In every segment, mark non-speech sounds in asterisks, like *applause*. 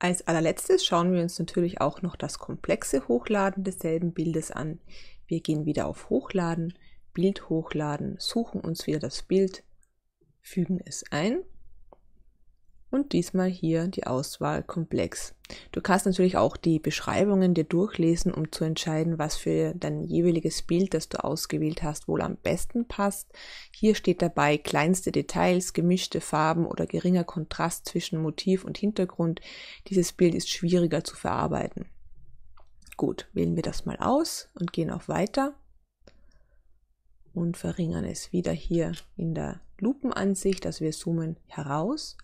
Als allerletztes schauen wir uns natürlich auch noch das komplexe Hochladen desselben Bildes an. Wir gehen wieder auf Hochladen, Bild hochladen, suchen uns wieder das Bild, fügen es ein und diesmal hier die Auswahl komplex. Du kannst natürlich auch die Beschreibungen dir durchlesen, um zu entscheiden, was für dein jeweiliges Bild, das du ausgewählt hast, wohl am besten passt. Hier steht dabei kleinste Details, gemischte Farben oder geringer Kontrast zwischen Motiv und Hintergrund. Dieses Bild ist schwieriger zu verarbeiten. Gut, wählen wir das mal aus und gehen auf Weiter und verringern es wieder hier in der Lupenansicht, also wir zoomen heraus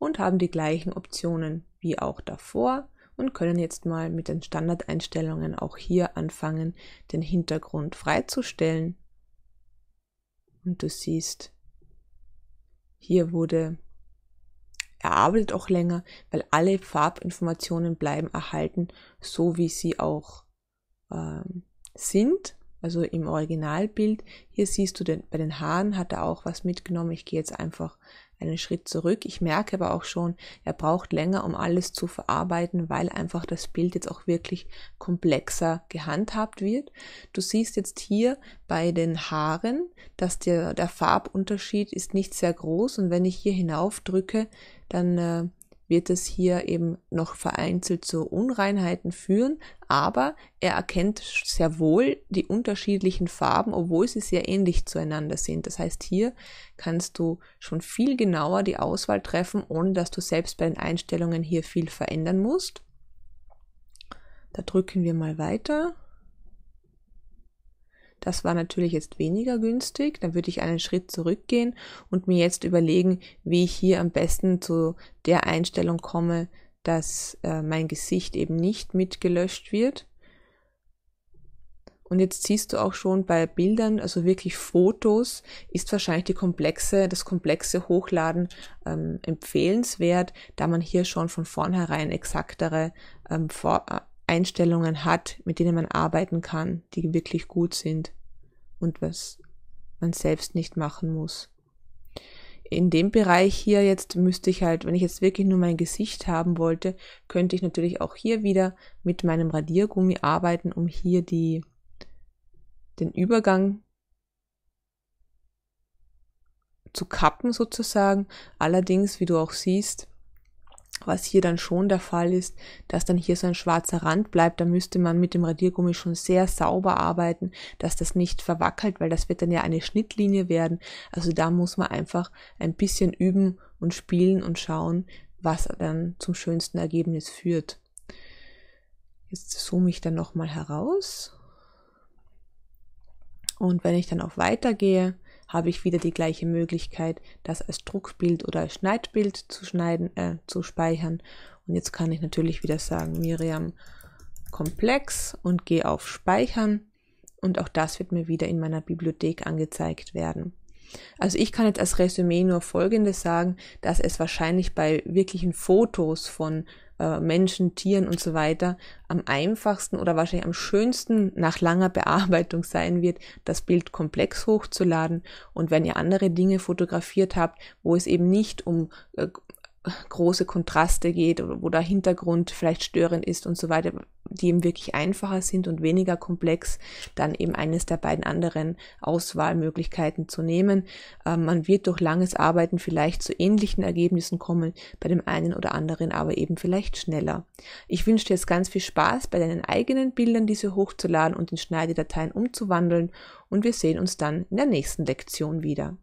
und haben die gleichen Optionen wie auch davor und können jetzt mal mit den Standardeinstellungen auch hier anfangen, den Hintergrund freizustellen. Und du siehst, hier wurde erarbeitet auch länger, weil alle Farbinformationen bleiben erhalten, so wie sie auch ähm, sind. Also im Originalbild, hier siehst du den, bei den Haaren hat er auch was mitgenommen. Ich gehe jetzt einfach einen Schritt zurück. Ich merke aber auch schon, er braucht länger, um alles zu verarbeiten, weil einfach das Bild jetzt auch wirklich komplexer gehandhabt wird. Du siehst jetzt hier bei den Haaren, dass der, der Farbunterschied ist nicht sehr groß und wenn ich hier hinauf drücke, dann äh, wird es hier eben noch vereinzelt zu Unreinheiten führen, aber er erkennt sehr wohl die unterschiedlichen Farben, obwohl sie sehr ähnlich zueinander sind. Das heißt, hier kannst du schon viel genauer die Auswahl treffen, ohne dass du selbst bei den Einstellungen hier viel verändern musst. Da drücken wir mal weiter. Das war natürlich jetzt weniger günstig. Dann würde ich einen Schritt zurückgehen und mir jetzt überlegen, wie ich hier am besten zu der Einstellung komme, dass äh, mein Gesicht eben nicht mitgelöscht wird. Und jetzt siehst du auch schon bei Bildern, also wirklich Fotos, ist wahrscheinlich die komplexe, das komplexe Hochladen ähm, empfehlenswert, da man hier schon von vornherein exaktere ähm, vor, äh, Einstellungen hat, mit denen man arbeiten kann, die wirklich gut sind und was man selbst nicht machen muss. In dem Bereich hier jetzt müsste ich halt, wenn ich jetzt wirklich nur mein Gesicht haben wollte, könnte ich natürlich auch hier wieder mit meinem Radiergummi arbeiten, um hier die, den Übergang zu kappen sozusagen. Allerdings, wie du auch siehst, was hier dann schon der Fall ist, dass dann hier so ein schwarzer Rand bleibt, da müsste man mit dem Radiergummi schon sehr sauber arbeiten, dass das nicht verwackelt, weil das wird dann ja eine Schnittlinie werden. Also da muss man einfach ein bisschen üben und spielen und schauen, was dann zum schönsten Ergebnis führt. Jetzt zoome ich dann nochmal heraus und wenn ich dann auf weitergehe, habe ich wieder die gleiche Möglichkeit, das als Druckbild oder als Schneidbild zu schneiden, äh, zu speichern. Und jetzt kann ich natürlich wieder sagen, Miriam komplex und gehe auf Speichern. Und auch das wird mir wieder in meiner Bibliothek angezeigt werden. Also ich kann jetzt als Resümee nur Folgendes sagen, dass es wahrscheinlich bei wirklichen Fotos von äh, Menschen, Tieren und so weiter am einfachsten oder wahrscheinlich am schönsten nach langer *laughs* Bearbeitung sein wird, das Bild komplex hochzuladen. Und wenn ihr andere Dinge fotografiert habt, wo es eben nicht um äh, große Kontraste geht oder wo der Hintergrund vielleicht störend ist und so weiter, die eben wirklich einfacher sind und weniger komplex, dann eben eines der beiden anderen Auswahlmöglichkeiten zu nehmen. Ähm, man wird durch langes Arbeiten vielleicht zu ähnlichen Ergebnissen kommen, bei dem einen oder anderen aber eben vielleicht schneller. Ich wünsche dir jetzt ganz viel Spaß bei deinen eigenen Bildern, diese hochzuladen und in Schneidedateien umzuwandeln und wir sehen uns dann in der nächsten Lektion wieder.